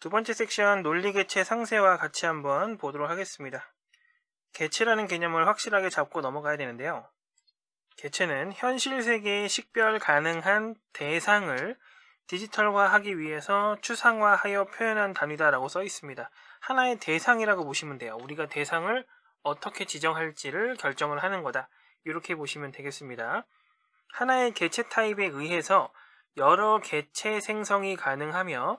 두 번째 섹션 논리개체 상세와 같이 한번 보도록 하겠습니다. 개체라는 개념을 확실하게 잡고 넘어가야 되는데요. 개체는 현실 세계의 식별 가능한 대상을 디지털화하기 위해서 추상화하여 표현한 단위다라고 써 있습니다. 하나의 대상이라고 보시면 돼요. 우리가 대상을 어떻게 지정할지를 결정을 하는 거다. 이렇게 보시면 되겠습니다. 하나의 개체 타입에 의해서 여러 개체 생성이 가능하며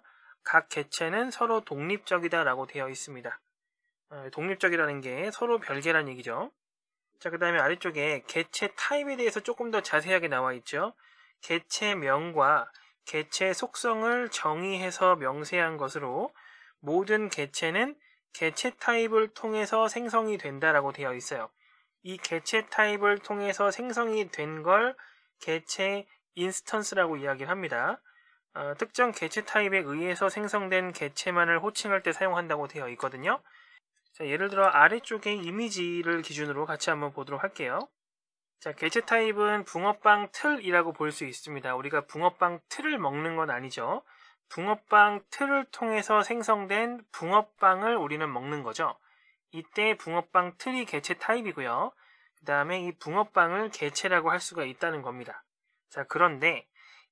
각 개체는 서로 독립적이다라고 되어 있습니다. 어, 독립적이라는 게 서로 별개란 얘기죠. 자, 그 다음에 아래쪽에 개체 타입에 대해서 조금 더 자세하게 나와 있죠. 개체명과 개체 속성을 정의해서 명세한 것으로 모든 개체는 개체 타입을 통해서 생성이 된다라고 되어 있어요. 이 개체 타입을 통해서 생성이 된 걸 개체 인스턴스라고 이야기를 합니다. 어, 특정 개체 타입에 의해서 생성된 개체만을 호칭할 때 사용한다고 되어 있거든요. 자, 예를 들어 아래쪽에 이미지를 기준으로 같이 한번 보도록 할게요. 자, 개체 타입은 붕어빵 틀이라고 볼 수 있습니다. 우리가 붕어빵 틀을 먹는 건 아니죠. 붕어빵 틀을 통해서 생성된 붕어빵을 우리는 먹는 거죠. 이때 붕어빵 틀이 개체 타입이고요. 그 다음에 이 붕어빵을 개체라고 할 수가 있다는 겁니다. 자, 그런데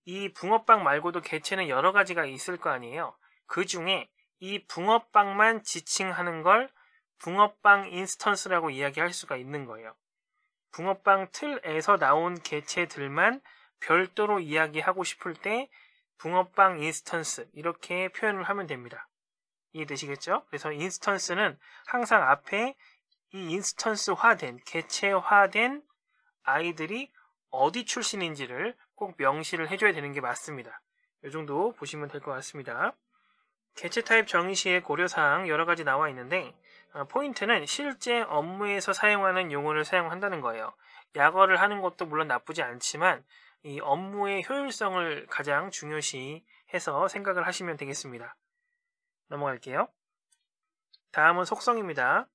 이 붕어빵 말고도 개체는 여러 가지가 있을 거 아니에요. 그 중에 이 붕어빵만 지칭하는 걸 붕어빵 인스턴스라고 이야기할 수가 있는 거예요. 붕어빵 틀에서 나온 개체들만 별도로 이야기하고 싶을 때 붕어빵 인스턴스 이렇게 표현을 하면 됩니다. 이해되시겠죠? 그래서 인스턴스는 항상 앞에 이 인스턴스화된 개체화된 아이들이 어디 출신인지를 꼭 명시를 해줘야 되는 게 맞습니다. 이 정도 보시면 될 것 같습니다. 개체 타입 정의 시의 고려사항 여러 가지 나와 있는데 어, 포인트는 실제 업무에서 사용하는 용어를 사용한다는 거예요. 약어를 하는 것도 물론 나쁘지 않지만 이 업무의 효율성을 가장 중요시해서 생각을 하시면 되겠습니다. 넘어갈게요. 다음은 속성입니다.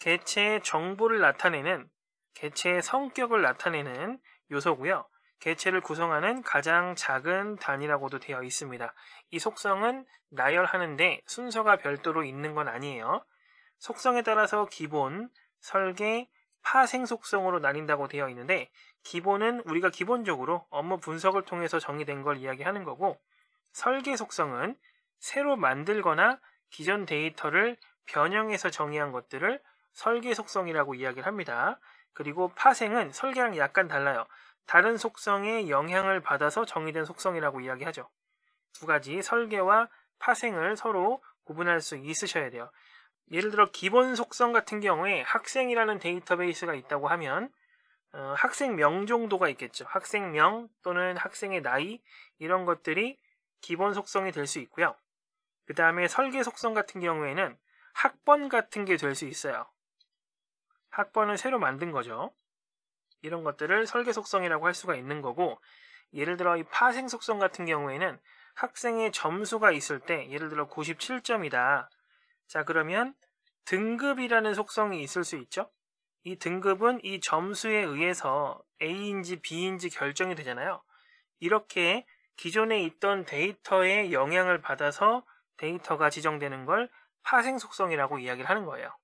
개체의 정보를 나타내는 개체의 성격을 나타내는 요소고요. 개체를 구성하는 가장 작은 단위라고도 되어 있습니다. 이 속성은 나열하는데 순서가 별도로 있는 건 아니에요. 속성에 따라서 기본, 설계, 파생 속성으로 나뉜다고 되어 있는데 기본은 우리가 기본적으로 업무 분석을 통해서 정의된 걸 이야기하는 거고 설계 속성은 새로 만들거나 기존 데이터를 변형해서 정의한 것들을 설계 속성이라고 이야기를 합니다. 그리고 파생은 설계랑 약간 달라요. 다른 속성의 영향을 받아서 정의된 속성이라고 이야기하죠. 두 가지 설계와 파생을 서로 구분할 수 있으셔야 돼요. 예를 들어 기본 속성 같은 경우에 학생이라는 데이터베이스가 있다고 하면 어, 학생명 정도가 있겠죠. 학생명 또는 학생의 나이 이런 것들이 기본 속성이 될 수 있고요. 그 다음에 설계 속성 같은 경우에는 학번 같은 게 될 수 있어요. 학번을 새로 만든 거죠. 이런 것들을 설계 속성이라고 할 수가 있는 거고 예를 들어 이 파생 속성 같은 경우에는 학생의 점수가 있을 때 예를 들어 97점이다. 자 그러면 등급이라는 속성이 있을 수 있죠. 이 등급은 이 점수에 의해서 A인지 B인지 결정이 되잖아요. 이렇게 기존에 있던 데이터의 영향을 받아서 데이터가 지정되는 걸 파생 속성이라고 이야기를 하는 거예요.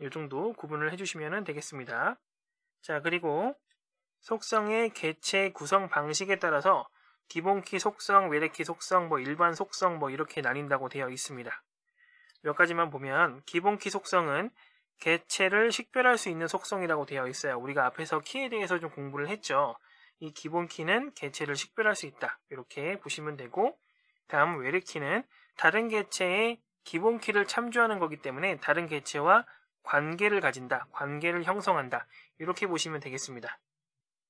이 정도 구분을 해주시면 되겠습니다. 자, 그리고 속성의 개체 구성 방식에 따라서 기본키 속성, 외래키 속성, 뭐 일반 속성 뭐 이렇게 나뉜다고 되어 있습니다. 몇 가지만 보면 기본키 속성은 개체를 식별할 수 있는 속성이라고 되어 있어요. 우리가 앞에서 키에 대해서 좀 공부를 했죠. 이 기본키는 개체를 식별할 수 있다. 이렇게 보시면 되고 다음 외래키는 다른 개체의 기본키를 참조하는 거기 때문에 다른 개체와 관계를 가진다. 관계를 형성한다. 이렇게 보시면 되겠습니다.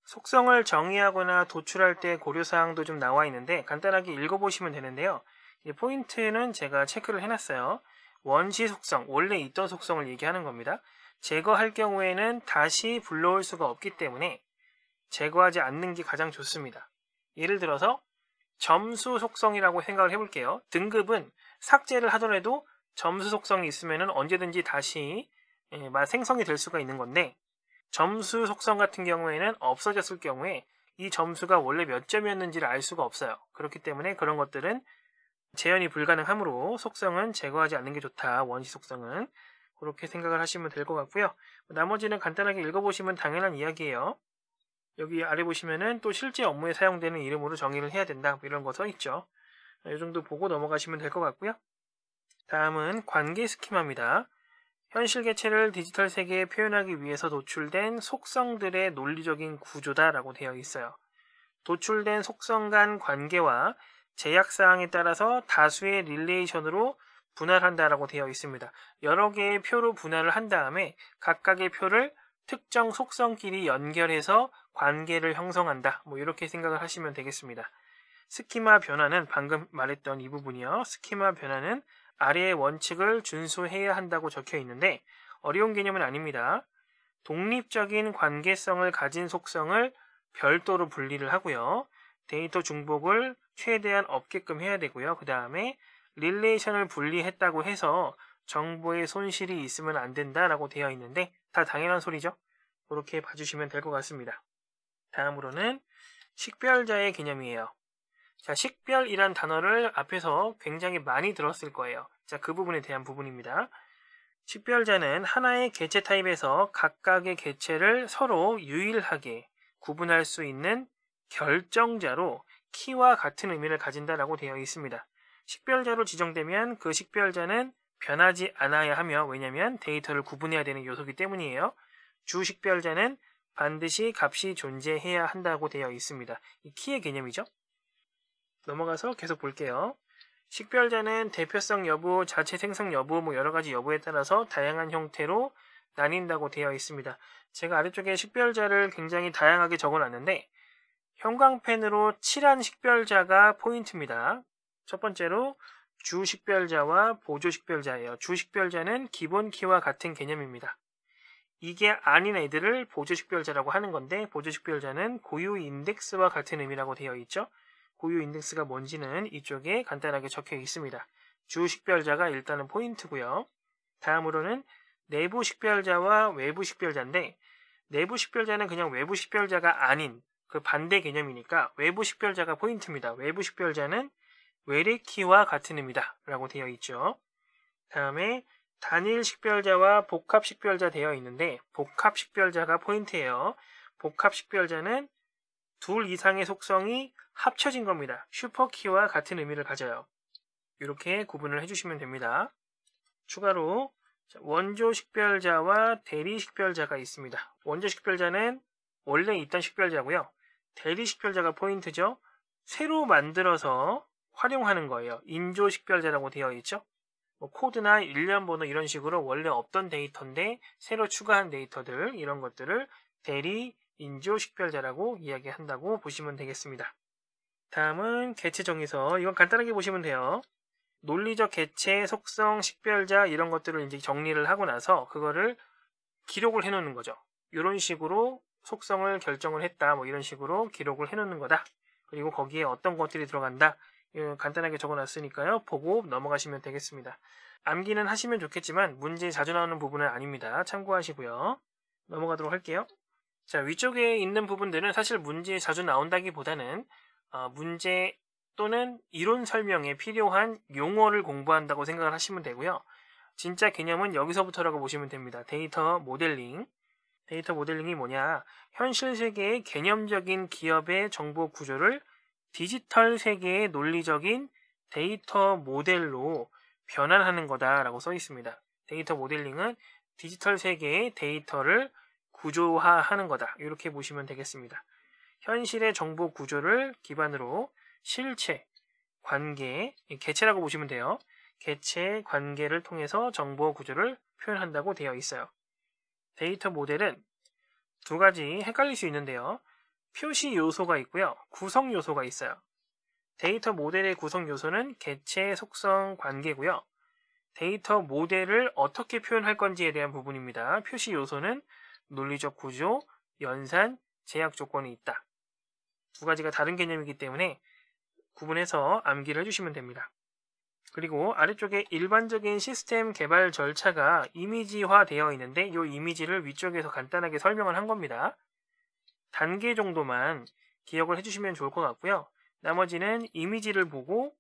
속성을 정의하거나 도출할 때 고려사항도 좀 나와 있는데 간단하게 읽어보시면 되는데요. 포인트는 제가 체크를 해놨어요. 원시 속성, 원래 있던 속성을 얘기하는 겁니다. 제거할 경우에는 다시 불러올 수가 없기 때문에 제거하지 않는 게 가장 좋습니다. 예를 들어서 점수 속성이라고 생각을 해볼게요. 등급은 삭제를 하더라도 점수 속성이 있으면 언제든지 다시 예, 생성이 될 수가 있는 건데 점수 속성 같은 경우에는 없어졌을 경우에 이 점수가 원래 몇 점이었는지를 알 수가 없어요. 그렇기 때문에 그런 것들은 재현이 불가능하므로 속성은 제거하지 않는 게 좋다. 원시 속성은. 그렇게 생각을 하시면 될 것 같고요. 나머지는 간단하게 읽어보시면 당연한 이야기예요. 여기 아래 보시면은 또 실제 업무에 사용되는 이름으로 정의를 해야 된다. 뭐 이런 거써 있죠. 이 정도 보고 넘어가시면 될 것 같고요. 다음은 관계 스키마입니다. 현실 개체를 디지털 세계에 표현하기 위해서 도출된 속성들의 논리적인 구조다라고 되어 있어요. 도출된 속성 간 관계와 제약 사항에 따라서 다수의 릴레이션으로 분할한다라고 되어 있습니다. 여러 개의 표로 분할을 한 다음에 각각의 표를 특정 속성끼리 연결해서 관계를 형성한다. 뭐 이렇게 생각을 하시면 되겠습니다. 스키마 변화는 방금 말했던 이 부분이요. 스키마 변화는 아래의 원칙을 준수해야 한다고 적혀 있는데 어려운 개념은 아닙니다. 독립적인 관계성을 가진 속성을 별도로 분리를 하고요. 데이터 중복을 최대한 없게끔 해야 되고요. 그 다음에 릴레이션을 분리했다고 해서 정보의 손실이 있으면 안 된다라고 되어 있는데 다 당연한 소리죠. 그렇게 봐주시면 될 것 같습니다. 다음으로는 식별자의 개념이에요. 자, 식별이란 단어를 앞에서 굉장히 많이 들었을 거예요. 자, 그 부분에 대한 부분입니다. 식별자는 하나의 개체 타입에서 각각의 개체를 서로 유일하게 구분할 수 있는 결정자로 키와 같은 의미를 가진다라고 되어 있습니다. 식별자로 지정되면 그 식별자는 변하지 않아야 하며 왜냐면 하 데이터를 구분해야 되는 요소기 때문이에요. 주식별자는 반드시 값이 존재해야 한다고 되어 있습니다. 이 키의 개념이죠. 넘어가서 계속 볼게요. 식별자는 대표성 여부, 자체 생성 여부, 뭐 여러 가지 여부에 따라서 다양한 형태로 나뉜다고 되어 있습니다. 제가 아래쪽에 식별자를 굉장히 다양하게 적어놨는데 형광펜으로 칠한 식별자가 포인트입니다. 첫 번째로 주식별자와 보조식별자예요. 주식별자는 기본키와 같은 개념입니다. 이게 아닌 애들을 보조식별자라고 하는 건데 보조식별자는 고유 인덱스와 같은 의미라고 되어 있죠. 고유 인덱스가 뭔지는 이쪽에 간단하게 적혀 있습니다. 주 식별자가 일단은 포인트고요. 다음으로는 내부 식별자와 외부 식별자인데 내부 식별자는 그냥 외부 식별자가 아닌 그 반대 개념이니까 외부 식별자가 포인트입니다. 외부 식별자는 외래키와 같은 의미다 라고 되어 있죠. 다음에 단일 식별자와 복합 식별자 되어 있는데 복합 식별자가 포인트예요. 복합 식별자는 둘 이상의 속성이 합쳐진 겁니다. 슈퍼키와 같은 의미를 가져요. 이렇게 구분을 해주시면 됩니다. 추가로 원조 식별자와 대리 식별자가 있습니다. 원조 식별자는 원래 있던 식별자고요. 대리 식별자가 포인트죠. 새로 만들어서 활용하는 거예요. 인조 식별자라고 되어 있죠. 뭐 코드나 일련번호 이런 식으로 원래 없던 데이터인데 새로 추가한 데이터들 이런 것들을 대리 인지호식별자라고 이야기한다고 보시면 되겠습니다. 다음은 개체 정의서. 이건 간단하게 보시면 돼요. 논리적 개체, 속성, 식별자 이런 것들을 이제 정리를 하고 나서 그거를 기록을 해놓는 거죠. 이런 식으로 속성을 결정을 했다. 뭐 이런 식으로 기록을 해놓는 거다. 그리고 거기에 어떤 것들이 들어간다. 간단하게 적어놨으니까요. 보고 넘어가시면 되겠습니다. 암기는 하시면 좋겠지만 문제 에 자주 나오는 부분은 아닙니다. 참고하시고요. 넘어가도록 할게요. 자, 위쪽에 있는 부분들은 사실 문제에 자주 나온다기보다는 어, 문제 또는 이론 설명에 필요한 용어를 공부한다고 생각을 하시면 되고요. 진짜 개념은 여기서부터라고 보시면 됩니다. 데이터 모델링. 데이터 모델링이 뭐냐? 현실 세계의 개념적인 기업의 정보 구조를 디지털 세계의 논리적인 데이터 모델로 변환하는 거다라고 써 있습니다. 데이터 모델링은 디지털 세계의 데이터를 구조화하는 거다. 이렇게 보시면 되겠습니다. 현실의 정보 구조를 기반으로 실체, 관계, 개체라고 보시면 돼요. 개체, 관계를 통해서 정보 구조를 표현한다고 되어 있어요. 데이터 모델은 두 가지 헷갈릴 수 있는데요. 표시 요소가 있고요. 구성 요소가 있어요. 데이터 모델의 구성 요소는 개체, 속성, 관계고요. 데이터 모델을 어떻게 표현할 건지에 대한 부분입니다. 표시 요소는 논리적 구조, 연산, 제약 조건이 있다. 두 가지가 다른 개념이기 때문에 구분해서 암기를 해주시면 됩니다. 그리고 아래쪽에 일반적인 시스템 개발 절차가 이미지화 되어 있는데 이 이미지를 위쪽에서 간단하게 설명을 한 겁니다. 단계 정도만 기억을 해주시면 좋을 것 같고요. 나머지는 이미지를 보고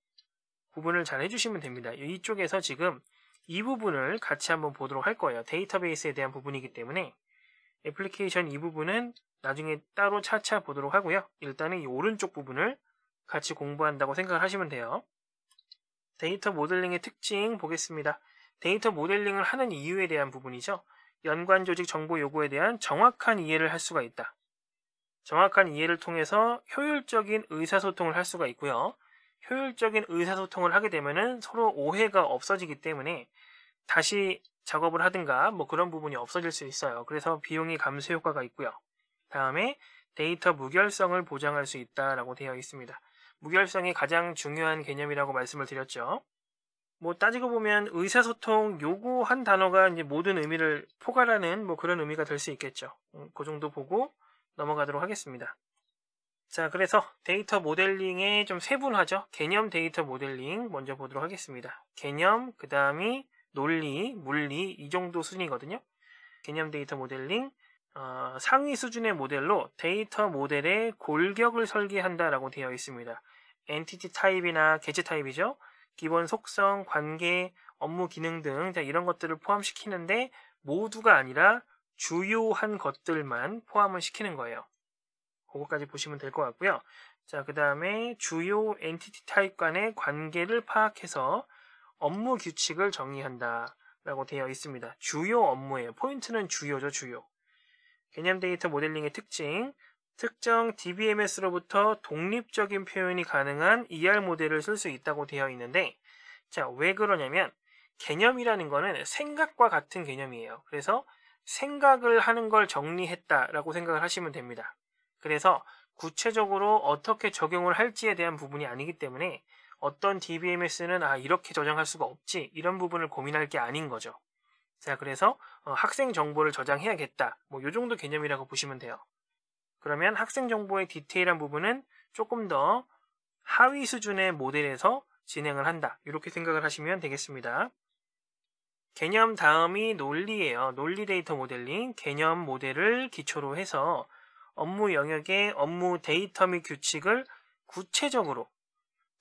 구분을 잘 해주시면 됩니다. 이쪽에서 지금 이 부분을 같이 한번 보도록 할 거예요. 데이터베이스에 대한 부분이기 때문에 애플리케이션 이 부분은 나중에 따로 차차 보도록 하고요. 일단은 이 오른쪽 부분을 같이 공부한다고 생각을 하시면 돼요. 데이터 모델링의 특징 보겠습니다. 데이터 모델링을 하는 이유에 대한 부분이죠. 연관 조직 정보 요구에 대한 정확한 이해를 할 수가 있다. 정확한 이해를 통해서 효율적인 의사소통을 할 수가 있고요. 효율적인 의사소통을 하게 되면 서로 오해가 없어지기 때문에 다시 작업을 하든가 뭐 그런 부분이 없어질 수 있어요. 그래서 비용이 감소 효과가 있고요. 다음에 데이터 무결성을 보장할 수 있다라고 되어 있습니다. 무결성이 가장 중요한 개념이라고 말씀을 드렸죠. 뭐 따지고 보면 의사소통 요구 한 단어가 이제 모든 의미를 포괄하는 뭐 그런 의미가 될 수 있겠죠. 음, 그 정도 보고 넘어가도록 하겠습니다. 자, 그래서 데이터 모델링의 좀 세분화죠. 개념 데이터 모델링 먼저 보도록 하겠습니다. 개념, 그 다음이 논리, 물리 이 정도 수준이거든요. 개념 데이터 모델링 어, 상위 수준의 모델로 데이터 모델의 골격을 설계한다라고 되어 있습니다. 엔티티 타입이나 개체 타입이죠. 기본 속성, 관계, 업무 기능 등 이런 것들을 포함시키는데 모두가 아니라 주요한 것들만 포함을 시키는 거예요. 그거까지 보시면 될 것 같고요. 자, 그 다음에 주요 엔티티 타입 간의 관계를 파악해서 업무 규칙을 정의한다. 라고 되어 있습니다. 주요 업무예요. 포인트는 주요죠, 주요. 개념 데이터 모델링의 특징, 특정 DBMS로부터 독립적인 표현이 가능한 ER 모델을 쓸 수 있다고 되어 있는데, 자, 왜 그러냐면, 개념이라는 거는 생각과 같은 개념이에요. 그래서 생각을 하는 걸 정리했다라고 생각을 하시면 됩니다. 그래서 구체적으로 어떻게 적용을 할지에 대한 부분이 아니기 때문에 어떤 DBMS는 아 이렇게 저장할 수가 없지 이런 부분을 고민할 게 아닌 거죠. 자 그래서 어, 학생 정보를 저장해야겠다 뭐요 정도 개념이라고 보시면 돼요. 그러면 학생 정보의 디테일한 부분은 조금 더 하위 수준의 모델에서 진행을 한다 이렇게 생각을 하시면 되겠습니다. 개념 다음이 논리예요. 논리 데이터 모델링 개념 모델을 기초로 해서 업무 영역의 업무 데이터 및 규칙을 구체적으로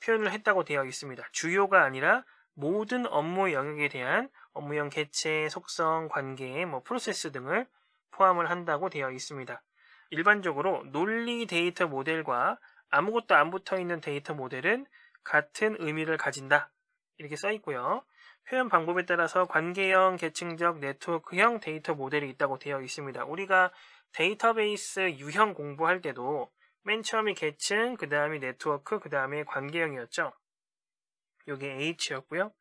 표현을 했다고 되어 있습니다. 주요가 아니라 모든 업무 영역에 대한 업무형 개체, 속성, 관계, 뭐 프로세스 등을 포함을 한다고 되어 있습니다. 일반적으로 논리 데이터 모델과 아무것도 안 붙어 있는 데이터 모델은 같은 의미를 가진다. 이렇게 써 있고요. 표현 방법에 따라서 관계형, 계층적, 네트워크형 데이터 모델이 있다고 되어 있습니다. 우리가 데이터베이스 유형 공부할 때도 맨 처음이 계층, 그 다음이 네트워크, 그 다음에 관계형이었죠. 요게 H였고요.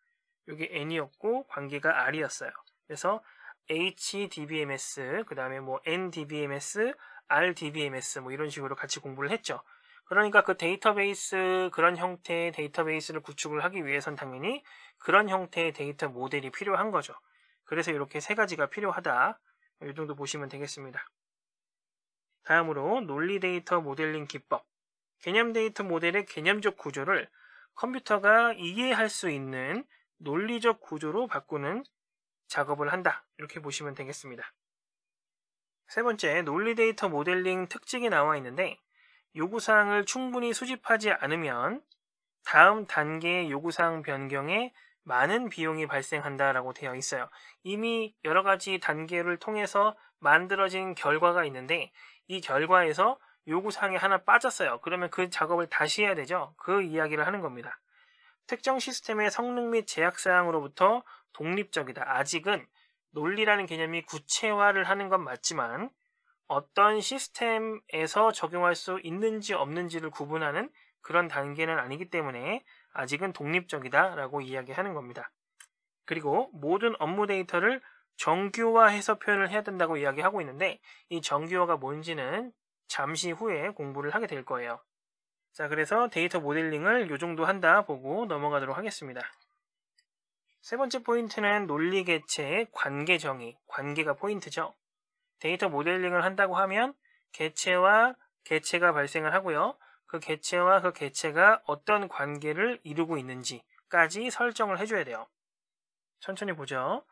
요게 N이었고 관계가 R이었어요. 그래서 HDBMS, 그 다음에 뭐 NDBMS, RDBMS 뭐 이런 식으로 같이 공부를 했죠. 그러니까 그 데이터베이스 그런 형태의 데이터베이스를 구축을 하기 위해선 당연히 그런 형태의 데이터 모델이 필요한 거죠. 그래서 이렇게 세 가지가 필요하다. 이 정도 보시면 되겠습니다. 다음으로 논리 데이터 모델링 기법. 개념 데이터 모델의 개념적 구조를 컴퓨터가 이해할 수 있는 논리적 구조로 바꾸는 작업을 한다. 이렇게 보시면 되겠습니다. 세 번째, 논리 데이터 모델링 특징이 나와 있는데 요구사항을 충분히 수집하지 않으면 다음 단계의 요구사항 변경에 많은 비용이 발생한다라고 되어 있어요. 이미 여러 가지 단계를 통해서 만들어진 결과가 있는데 이 결과에서 요구사항이 하나 빠졌어요. 그러면 그 작업을 다시 해야 되죠. 그 이야기를 하는 겁니다. 특정 시스템의 성능 및 제약사항으로부터 독립적이다. 아직은 논리라는 개념이 구체화를 하는 건 맞지만 어떤 시스템에서 적용할 수 있는지 없는지를 구분하는 그런 단계는 아니기 때문에 아직은 독립적이다라고 이야기하는 겁니다. 그리고 모든 업무 데이터를 정규화해서 표현을 해야 된다고 이야기하고 있는데 이 정규화가 뭔지는 잠시 후에 공부를 하게 될 거예요. 자, 그래서 데이터 모델링을 요 정도 한다 보고 넘어가도록 하겠습니다. 세 번째 포인트는 논리 개체의 관계 정의, 관계가 포인트죠. 데이터 모델링을 한다고 하면 개체와 개체가 발생을 하고요. 그 개체와 그 개체가 어떤 관계를 이루고 있는지까지 설정을 해줘야 돼요. 천천히 보죠.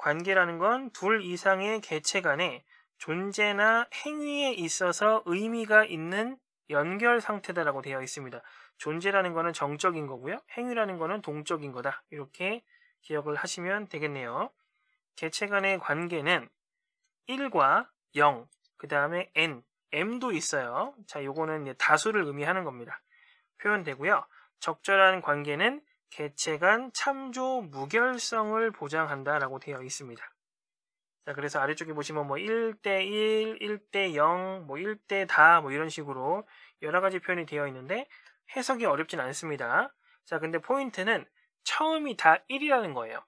관계라는 건 둘 이상의 개체 간의 존재나 행위에 있어서 의미가 있는 연결 상태다라고 되어 있습니다. 존재라는 거는 정적인 거고요. 행위라는 거는 동적인 거다. 이렇게 기억을 하시면 되겠네요. 개체 간의 관계는 1과 0, 그 다음에 n, m도 있어요. 자, 요거는 다수를 의미하는 겁니다. 표현되고요. 적절한 관계는 개체 간 참조 무결성을 보장한다라고 되어 있습니다. 자, 그래서 아래쪽에 보시면 뭐 1대1, 1대0, 뭐 1대 다, 뭐 이런 식으로 여러 가지 표현이 되어 있는데 해석이 어렵진 않습니다. 자, 근데 포인트는 처음이 다 1이라는 거예요.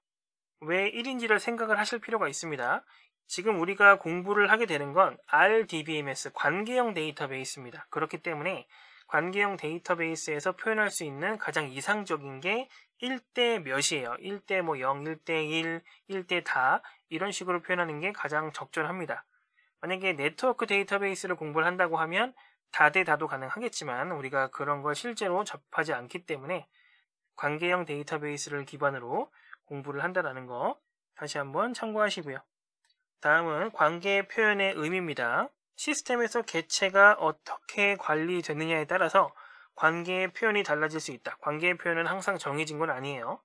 왜 1인지를 생각을 하실 필요가 있습니다. 지금 우리가 공부를 하게 되는 건 RDBMS 관계형 데이터베이스입니다. 그렇기 때문에 관계형 데이터베이스에서 표현할 수 있는 가장 이상적인 게 1대 몇이에요. 1대 뭐 0, 1대 1, 1대 다 이런 식으로 표현하는 게 가장 적절합니다. 만약에 네트워크 데이터베이스를 공부를 한다고 하면 다 대 다도 가능하겠지만 우리가 그런 걸 실제로 접하지 않기 때문에 관계형 데이터베이스를 기반으로 공부를 한다는거 다시 한번 참고하시고요. 다음은 관계 표현의 의미입니다. 시스템에서 개체가 어떻게 관리되느냐에 따라서 관계의 표현이 달라질 수 있다. 관계의 표현은 항상 정해진 건 아니에요.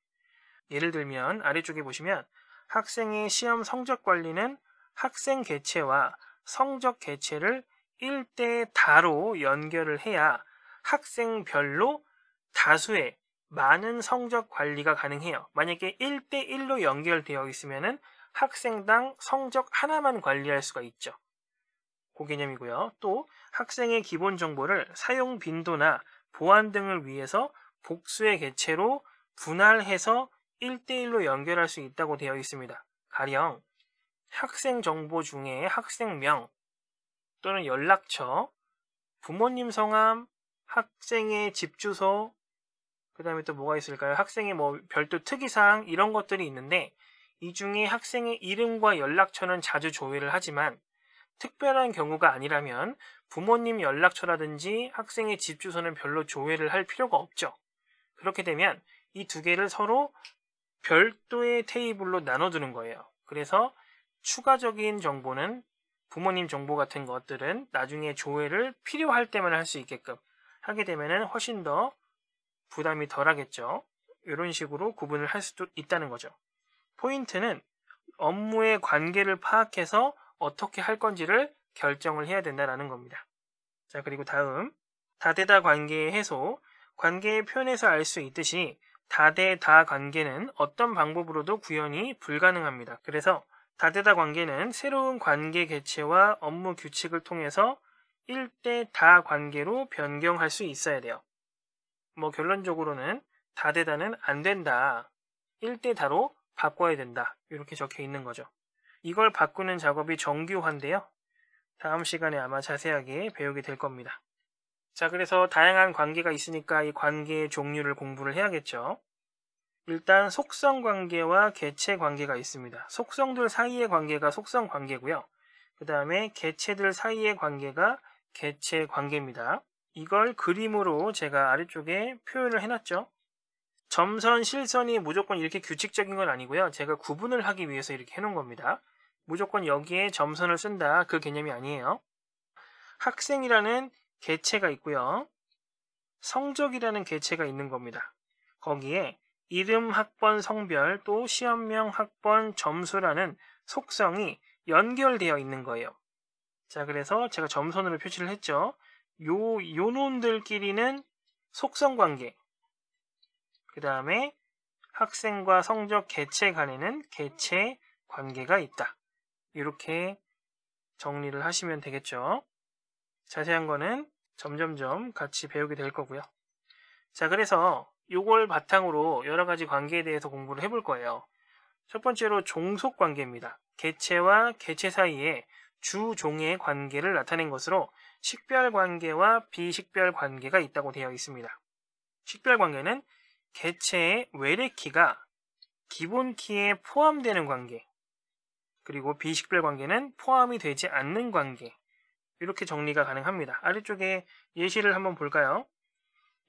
예를 들면 아래쪽에 보시면 학생의 시험 성적 관리는 학생 개체와 성적 개체를 1대 다로 연결을 해야 학생별로 다수의 많은 성적 관리가 가능해요. 만약에 1대 1로 연결되어 있으면 학생당 성적 하나만 관리할 수가 있죠. 그 개념이고요. 또 학생의 기본 정보를 사용 빈도나 보안 등을 위해서 복수의 개체로 분할해서 1대1로 연결할 수 있다고 되어 있습니다. 가령 학생 정보 중에 학생명 또는 연락처, 부모님 성함, 학생의 집 주소, 그 다음에 또 뭐가 있을까요? 학생의 뭐 별도 특이사항 이런 것들이 있는데 이 중에 학생의 이름과 연락처는 자주 조회를 하지만 특별한 경우가 아니라면 부모님 연락처라든지 학생의 집 주소는 별로 조회를 할 필요가 없죠. 그렇게 되면 이 두 개를 서로 별도의 테이블로 나눠두는 거예요. 그래서 추가적인 정보는 부모님 정보 같은 것들은 나중에 조회를 필요할 때만 할 수 있게끔 하게 되면 훨씬 더 부담이 덜하겠죠. 이런 식으로 구분을 할 수도 있다는 거죠. 포인트는 업무의 관계를 파악해서 어떻게 할 건지를 결정을 해야 된다라는 겁니다. 자, 그리고 다음 다대다 관계의 해소, 관계의 표현에서 알 수 있듯이 다대다 관계는 어떤 방법으로도 구현이 불가능합니다. 그래서 다대다 관계는 새로운 관계 개체와 업무 규칙을 통해서 1대 다 관계로 변경할 수 있어야 돼요. 뭐 결론적으로는 다대다는 안 된다. 1대 다로 바꿔야 된다. 이렇게 적혀 있는 거죠. 이걸 바꾸는 작업이 정규화인데요. 다음 시간에 아마 자세하게 배우게 될 겁니다. 자, 그래서 다양한 관계가 있으니까 이 관계의 종류를 공부를 해야겠죠. 일단 속성 관계와 개체 관계가 있습니다. 속성들 사이의 관계가 속성 관계고요. 그 다음에 개체들 사이의 관계가 개체 관계입니다. 이걸 그림으로 제가 아래쪽에 표현을 해놨죠. 점선, 실선이 무조건 이렇게 규칙적인 건 아니고요. 제가 구분을 하기 위해서 이렇게 해놓은 겁니다. 무조건 여기에 점선을 쓴다. 그 개념이 아니에요. 학생이라는 개체가 있고요. 성적이라는 개체가 있는 겁니다. 거기에 이름, 학번, 성별, 또 시험명, 학번, 점수라는 속성이 연결되어 있는 거예요. 자, 그래서 제가 점선으로 표시를 했죠. 요, 요놈들끼리는 속성 관계, 그 다음에 학생과 성적 개체 간에는 개체 관계가 있다. 이렇게 정리를 하시면 되겠죠. 자세한 거는 점점점 같이 배우게 될 거고요. 자, 그래서 이걸 바탕으로 여러 가지 관계에 대해서 공부를 해볼 거예요. 첫 번째로 종속 관계입니다. 개체와 개체 사이에 주종의 관계를 나타낸 것으로 식별 관계와 비식별 관계가 있다고 되어 있습니다. 식별 관계는 개체의 외래키가 기본키에 포함되는 관계 그리고 비식별 관계는 포함이 되지 않는 관계 이렇게 정리가 가능합니다. 아래쪽에 예시를 한번 볼까요?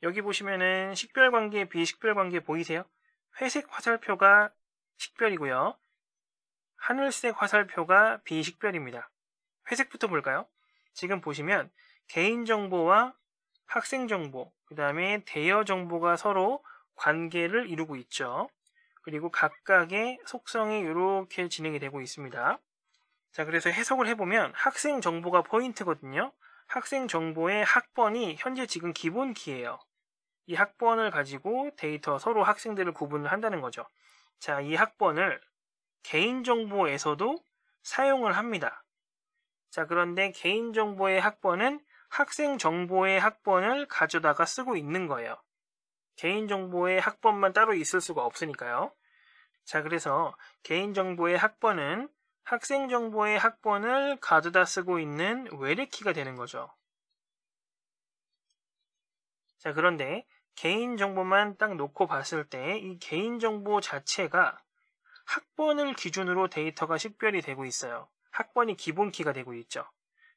여기 보시면은 식별 관계, 비식별 관계 보이세요? 회색 화살표가 식별이고요. 하늘색 화살표가 비식별입니다. 회색부터 볼까요? 지금 보시면 개인정보와 학생정보, 그 다음에 대여정보가 서로 관계를 이루고 있죠. 그리고 각각의 속성이 이렇게 진행이 되고 있습니다. 자, 그래서 해석을 해보면 학생 정보가 포인트거든요. 학생 정보의 학번이 현재 지금 기본키예요. 이 학번을 가지고 데이터 서로 학생들을 구분을 한다는 거죠. 자, 이 학번을 개인정보에서도 사용을 합니다. 자, 그런데 개인정보의 학번은 학생정보의 학번을 가져다가 쓰고 있는 거예요. 개인정보의 학번만 따로 있을 수가 없으니까요. 자, 그래서 개인정보의 학번은 학생정보의 학번을 가져다 쓰고 있는 외래키가 되는 거죠. 자, 그런데 개인정보만 딱 놓고 봤을 때 이 개인정보 자체가 학번을 기준으로 데이터가 식별이 되고 있어요. 학번이 기본키가 되고 있죠.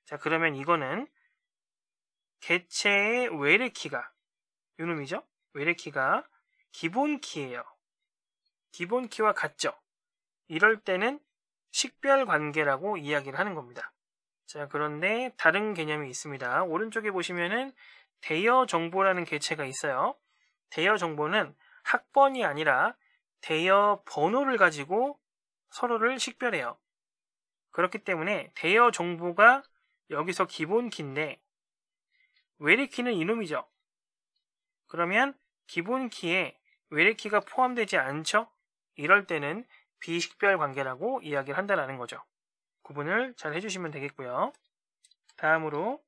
자, 그러면 이거는 개체의 외래키가 요놈이죠. 외래 키가 기본 키예요. 기본 키와 같죠. 이럴 때는 식별 관계라고 이야기를 하는 겁니다. 자, 그런데 다른 개념이 있습니다. 오른쪽에 보시면은 대여 정보라는 개체가 있어요. 대여 정보는 학번이 아니라 대여 번호를 가지고 서로를 식별해요. 그렇기 때문에 대여 정보가 여기서 기본 키인데 외래 키는 이놈이죠. 그러면 기본 키에 외래 키가 포함되지 않죠? 이럴 때는 비식별 관계라고 이야기를 한다는 거죠. 구분을 잘 해주시면 되겠고요. 다음으로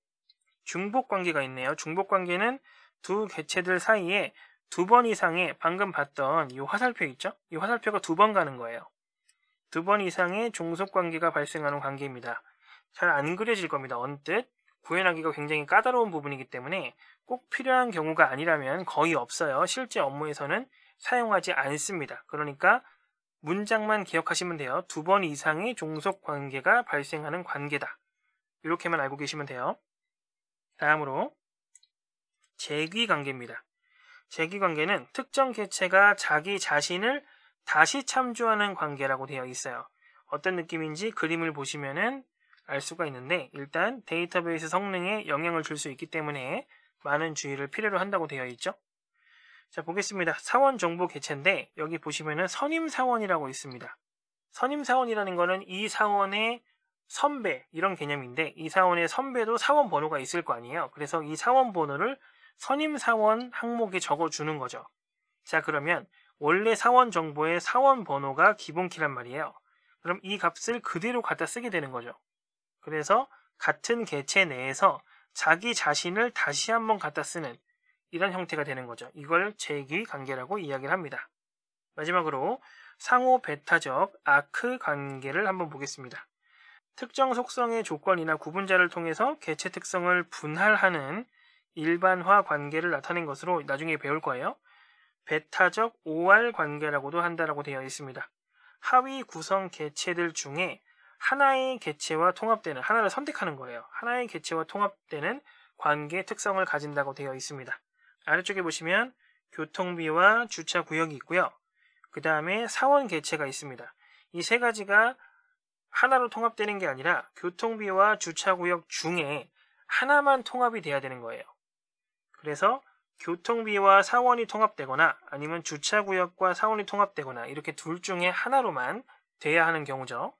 중복 관계가 있네요. 중복 관계는 두 개체들 사이에 두 번 이상의 방금 봤던 이 화살표 있죠? 이 화살표가 두 번 가는 거예요. 두 번 이상의 종속 관계가 발생하는 관계입니다. 잘 안 그려질 겁니다. 언뜻. 구현하기가 굉장히 까다로운 부분이기 때문에 꼭 필요한 경우가 아니라면 거의 없어요. 실제 업무에서는 사용하지 않습니다. 그러니까 문장만 기억하시면 돼요. 두 번 이상의 종속 관계가 발생하는 관계다. 이렇게만 알고 계시면 돼요. 다음으로 재귀 관계입니다. 재귀 관계는 특정 개체가 자기 자신을 다시 참조하는 관계라고 되어 있어요. 어떤 느낌인지 그림을 보시면은 알 수가 있는데 일단 데이터베이스 성능에 영향을 줄 수 있기 때문에 많은 주의를 필요로 한다고 되어 있죠. 자 보겠습니다. 사원 정보 개체인데 여기 보시면은 선임 사원이라고 있습니다. 선임 사원이라는 거는 이 사원의 선배 이런 개념인데 이 사원의 선배도 사원 번호가 있을 거 아니에요. 그래서 이 사원 번호를 선임 사원 항목에 적어 주는 거죠. 자 그러면 원래 사원 정보의 사원 번호가 기본키란 말이에요. 그럼 이 값을 그대로 갖다 쓰게 되는 거죠. 그래서 같은 개체 내에서 자기 자신을 다시 한번 갖다 쓰는 이런 형태가 되는 거죠. 이걸 재기 관계라고 이야기를 합니다. 마지막으로 상호 베타적 아크 관계를 한번 보겠습니다. 특정 속성의 조건이나 구분자를 통해서 개체 특성을 분할하는 일반화 관계를 나타낸 것으로 나중에 배울 거예요. 베타적 OR 관계라고도 한다라고 되어 있습니다. 하위 구성 개체들 중에 하나의 개체와 통합되는 하나를 선택하는 거예요. 하나의 개체와 통합되는 관계 특성을 가진다고 되어 있습니다. 아래쪽에 보시면 교통비와 주차 구역이 있고요. 그 다음에 사원 개체가 있습니다. 이 세 가지가 하나로 통합되는 게 아니라 교통비와 주차 구역 중에 하나만 통합이 돼야 되는 거예요. 그래서 교통비와 사원이 통합되거나 아니면 주차구역과 사원이 통합되거나 이렇게 둘 중에 하나로만 돼야 하는 경우죠.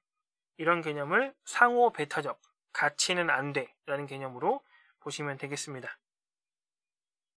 이런 개념을 상호 배타적, 가치는안 돼라는 개념으로 보시면 되겠습니다.